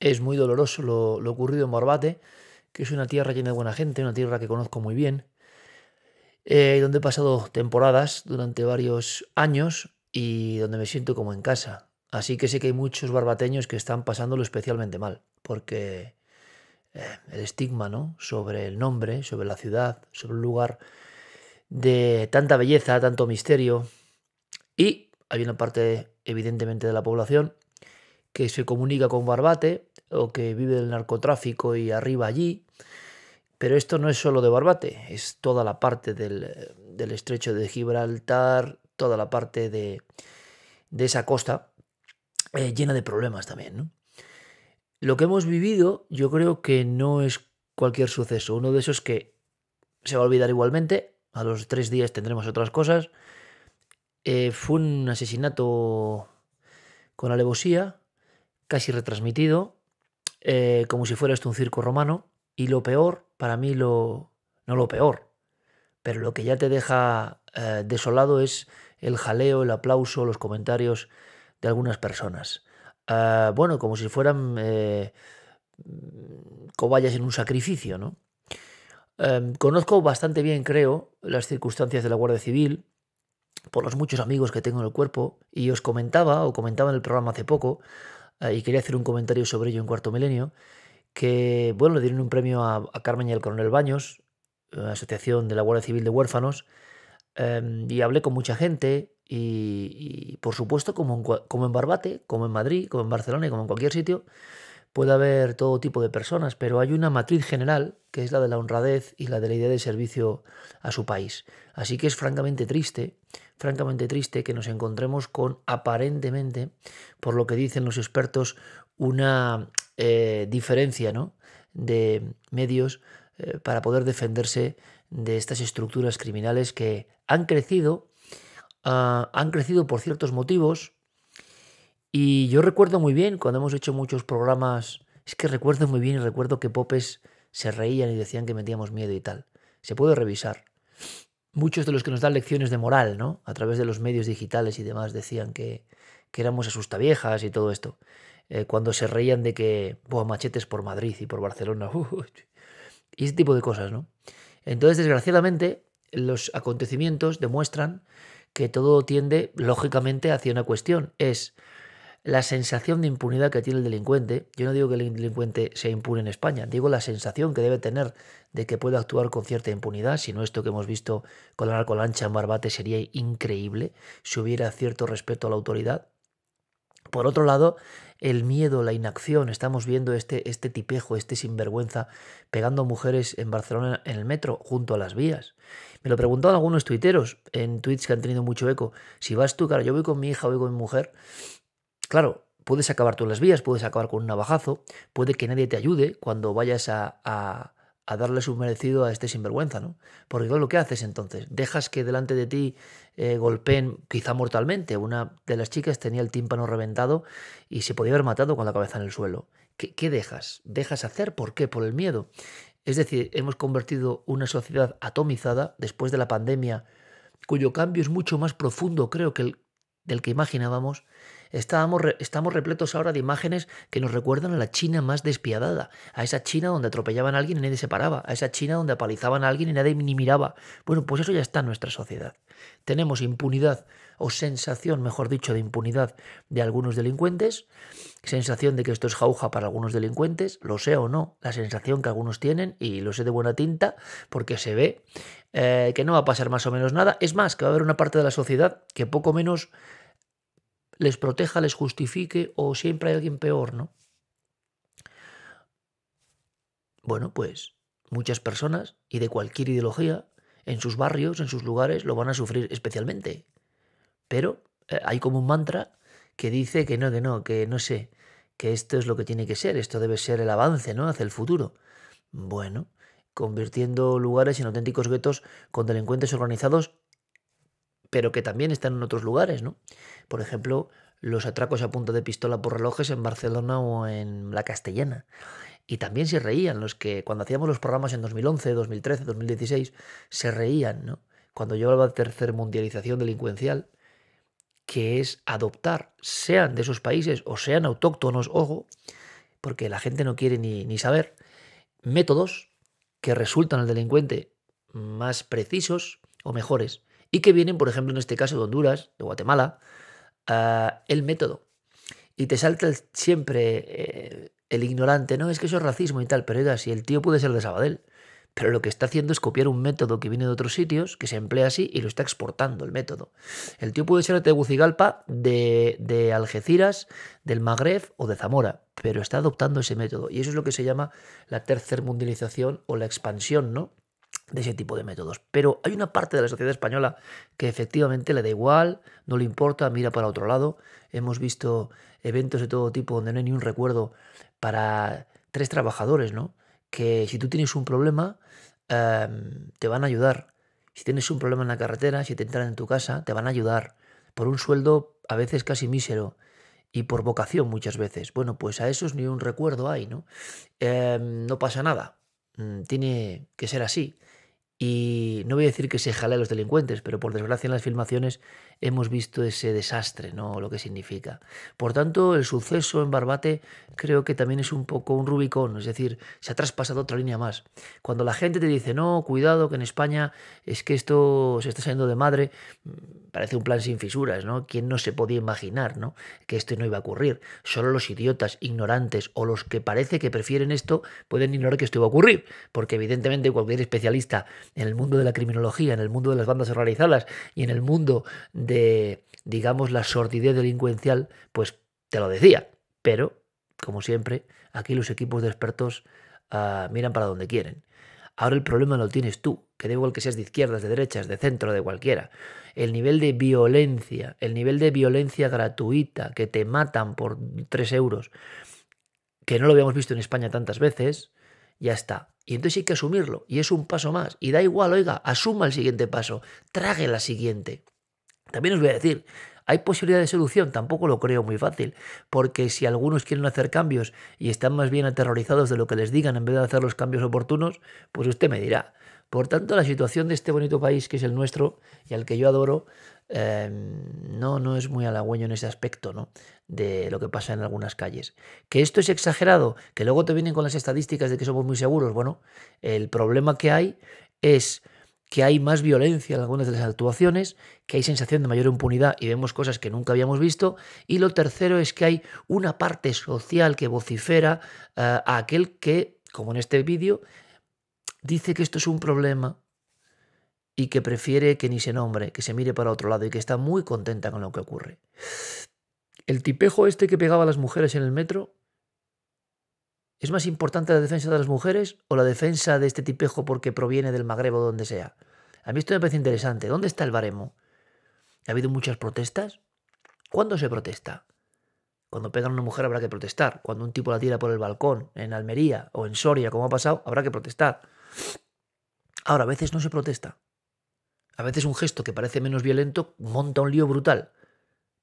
es muy doloroso lo, ocurrido en Barbate, que es una tierra llena de buena gente, una tierra que conozco muy bien, eh, donde he pasado temporadas durante varios años y donde me siento como en casa. Así que sé que hay muchos barbateños que están pasándolo especialmente mal, porque eh, el estigma ¿no? sobre el nombre, sobre la ciudad, sobre un lugar de tanta belleza, tanto misterio, y hay una parte evidentemente de la población que se comunica con Barbate o que vive del narcotráfico y arriba allí. Pero esto no es solo de Barbate, es toda la parte del, estrecho de Gibraltar, toda la parte de, esa costa, eh, llena de problemas también. Lo que hemos vivido yo creo que no es cualquier suceso, uno de esos que se va a olvidar igualmente, a los tres días tendremos otras cosas. Eh, fue un asesinato con alevosía, casi retransmitido, eh, como si fuera un circo romano. Y lo peor, para mí lo... no lo peor, pero lo que ya te deja eh, desolado es el jaleo, el aplauso, los comentarios de algunas personas. Eh, bueno, como si fueran cobayas en un sacrificio, ¿no? Em, conozco bastante bien, creo, las circunstancias de la Guardia Civil por los muchos amigos que tengo en el cuerpo y os comentaba o comentaba en el programa hace poco Ah, y quería hacer un comentario sobre ello en Cuarto Milenio, que, bueno, le dieron un premio a, Carmen y al coronel Baños, eh, la Asociación de la Guardia Civil de Huérfanos, em, y hablé con mucha gente, y, por supuesto, como en, como en Barbate, como en Madrid, como en Barcelona y como en cualquier sitio, puede haber todo tipo de personas, pero hay una matriz general que es la de la honradez y la de la idea de servicio a su país. Así que es francamente triste, francamente triste que nos encontremos con aparentemente, por lo que dicen los expertos, una eh, diferencia ¿no? de medios eh, para poder defenderse de estas estructuras criminales que han crecido, ah, han crecido por ciertos motivos, y yo recuerdo muy bien, cuando hemos hecho muchos programas, es que recuerdo muy bien y recuerdo que popes se reían y decían que metíamos miedo y tal. Se puede revisar. Muchos de los que nos dan lecciones de moral, ¿no? A través de los medios digitales y demás decían que, que éramos asustaviejas y todo esto. Eh, cuando se reían de que, Buah, machetes por Madrid y por Barcelona. y ese tipo de cosas, ¿no? Entonces, desgraciadamente, los acontecimientos demuestran que todo tiende, lógicamente, hacia una cuestión. Es la sensación de impunidad que tiene el delincuente, yo no digo que el delincuente sea impune en España, digo la sensación que debe tener de que pueda actuar con cierta impunidad, si no esto que hemos visto con la narcolancha en Barbate sería increíble, si hubiera cierto respeto a la autoridad. Por otro lado, el miedo, la inacción, estamos viendo este, este tipejo, este sinvergüenza, pegando a mujeres en Barcelona en el metro, junto a las vías. Me lo preguntaron algunos tuiteros en tweets que han tenido mucho eco. Si vas tú, cara yo voy con mi hija, voy con mi mujer, claro, puedes acabar tú en las vías, puedes acabar con un navajazo, puede que nadie te ayude cuando vayas a, darle su merecido a este sinvergüenza, ¿no? Porque claro, lo que haces entonces, dejas que delante de ti eh, golpeen quizá mortalmente. Una de las chicas tenía el tímpano reventado y se podía haber matado con la cabeza en el suelo. ¿Qué, qué dejas? ¿Dejas hacer? ¿Por qué? Por el miedo. Es decir, hemos convertido una sociedad atomizada después de la pandemia, cuyo cambio es mucho más profundo, creo, que el del que imaginábamos estamos repletos ahora de imágenes que nos recuerdan a la China más despiadada, a esa China donde atropellaban a alguien y nadie se paraba, a esa China donde apalizaban a alguien y nadie ni miraba. Bueno, pues eso ya está en nuestra sociedad. Tenemos impunidad o sensación, mejor dicho, de impunidad de algunos delincuentes, sensación de que esto es jauja para algunos delincuentes, lo sé o no, la sensación que algunos tienen, y lo sé de buena tinta, porque se ve eh, que no va a pasar más o menos nada. Es más, que va a haber una parte de la sociedad que poco menos les proteja, les justifique o siempre hay alguien peor, ¿no? Bueno, pues muchas personas y de cualquier ideología en sus barrios, en sus lugares, lo van a sufrir especialmente. Pero eh, hay como un mantra que dice que no, que no, que no sé, que esto es lo que tiene que ser, esto debe ser el avance, ¿no? Hacia el futuro. Bueno, convirtiendo lugares en auténticos guetos con delincuentes organizados pero que también están en otros lugares, ¿no? Por ejemplo, los atracos a punta de pistola por relojes en Barcelona o en La Castellana. Y también se reían los que cuando hacíamos los programas en 2011, 2013, 2016, se reían, ¿no? Cuando yo hablaba de mundialización delincuencial, que es adoptar, sean de esos países o sean autóctonos, ojo, porque la gente no quiere ni, ni saber, métodos que resultan al delincuente más precisos o mejores y que vienen, por ejemplo, en este caso de Honduras, de Guatemala, ah, el método. Y te salta siempre eh, el ignorante, no, es que eso es racismo y tal, pero oiga, si el tío puede ser de Sabadell, pero lo que está haciendo es copiar un método que viene de otros sitios, que se emplea así y lo está exportando el método. El tío puede ser de Tegucigalpa, de, de Algeciras, del Magreb o de Zamora, pero está adoptando ese método. Y eso es lo que se llama la tercer mundialización o la expansión, ¿no? de ese tipo de métodos. Pero hay una parte de la sociedad española que efectivamente le da igual, no le importa, mira para otro lado. Hemos visto eventos de todo tipo donde no hay ni un recuerdo para tres trabajadores, ¿no? Que si tú tienes un problema, em, te van a ayudar. Si tienes un problema en la carretera, si te entran en tu casa, te van a ayudar. Por un sueldo a veces casi mísero y por vocación muchas veces. Bueno, pues a esos ni un recuerdo hay, ¿no? Em, no pasa nada. Mm, tiene que ser así. Y no voy a decir que se jale a los delincuentes, pero por desgracia en las filmaciones hemos visto ese desastre, ¿no? Lo que significa. Por tanto, el suceso en Barbate creo que también es un poco un Rubicón, es decir, se ha traspasado otra línea más. Cuando la gente te dice, no, cuidado, que en España es que esto se está saliendo de madre, mm, parece un plan sin fisuras, ¿no? ¿Quién no se podía imaginar, ¿no? Que esto no iba a ocurrir. Solo los idiotas, ignorantes o los que parece que prefieren esto pueden ignorar que esto iba a ocurrir, porque evidentemente cualquier especialista en el mundo de la criminología, en el mundo de las bandas organizadas y en el mundo de, digamos, la sordidez delincuencial, pues te lo decía. Pero, como siempre, aquí los equipos de expertos ah, miran para donde quieren. Ahora el problema lo tienes tú, que da igual que seas de izquierdas, de derechas, de centro, de cualquiera. El nivel de violencia, el nivel de violencia gratuita, que te matan por tres euros, que no lo habíamos visto en España tantas veces, ya está. Y entonces hay que asumirlo, y es un paso más. Y da igual, oiga, asuma el siguiente paso, trague la siguiente. También os voy a decir, ¿Hay posibilidad de solución? Tampoco lo creo muy fácil, porque si algunos quieren hacer cambios y están más bien aterrorizados de lo que les digan en vez de hacer los cambios oportunos, pues usted me dirá. Por tanto, la situación de este bonito país que es el nuestro y al que yo adoro Em, no, no es muy halagüeño en ese aspecto, ¿no? De lo que pasa en algunas calles. Que esto es exagerado, que luego te vienen con las estadísticas de que somos muy seguros. Bueno, el problema que hay es que hay más violencia en algunas de las actuaciones, que hay sensación de mayor impunidad y vemos cosas que nunca habíamos visto. Y lo tercero es que hay una parte social que vocifera eh, a aquel que, como en este vídeo, dice que esto es un problema, y que prefiere que ni se nombre, que se mire para otro lado y que está muy contenta con lo que ocurre. El tipejo este que pegaba a las mujeres en el metro, ¿es más importante la defensa de las mujeres o la defensa de este tipejo porque proviene del Magreb o donde sea? A mí esto me parece interesante. ¿Dónde está el baremo? ¿Ha habido muchas protestas? ¿Cuándo se protesta? Cuando pegan a una mujer habrá que protestar. Cuando un tipo la tira por el balcón, en Almería o en Soria, como ha pasado, habrá que protestar. Ahora, a veces no se protesta. A veces un gesto que parece menos violento monta un lío brutal.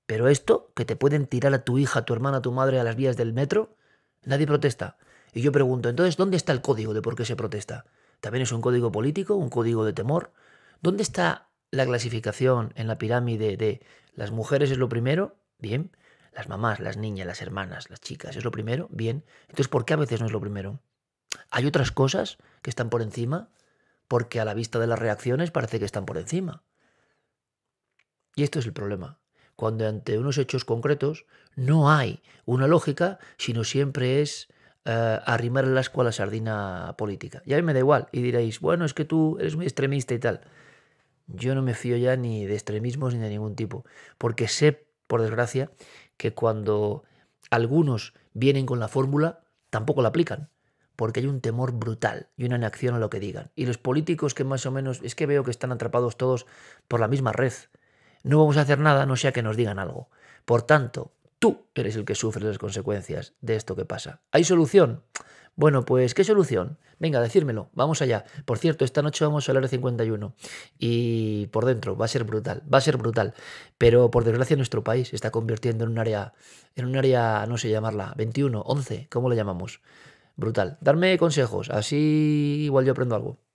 Pero esto, que te pueden tirar a tu hija, a tu hermana, a tu madre a las vías del metro, nadie protesta. Y yo pregunto, entonces, ¿dónde está el código de por qué se protesta? ¿También es un código político, un código de temor? ¿Dónde está la clasificación en la pirámide de las mujeres es lo primero? Bien. Las mamás, las niñas, las hermanas, las chicas, ¿es lo primero? Bien. Entonces, ¿por qué a veces no es lo primero? ¿Hay otras cosas que están por encima? porque a la vista de las reacciones parece que están por encima. Y esto es el problema, cuando ante unos hechos concretos no hay una lógica, sino siempre es eh, arrimar el asco a la sardina política. Y a mí me da igual, y diréis, bueno, es que tú eres muy extremista y tal. Yo no me fío ya ni de extremismos ni de ningún tipo, porque sé, por desgracia, que cuando algunos vienen con la fórmula, tampoco la aplican porque hay un temor brutal y una inacción a lo que digan. Y los políticos que más o menos es que veo que están atrapados todos por la misma red. No vamos a hacer nada no sea que nos digan algo. Por tanto, tú eres el que sufre las consecuencias de esto que pasa. ¿Hay solución? Bueno, pues, ¿qué solución? Venga, decírmelo, vamos allá. Por cierto, esta noche vamos a hablar 51 y por dentro va a ser brutal, va a ser brutal. Pero por desgracia nuestro país se está convirtiendo en un área, en un área, no sé llamarla, 21, 11, ¿cómo la llamamos? Brutal. Darme consejos, así igual yo aprendo algo.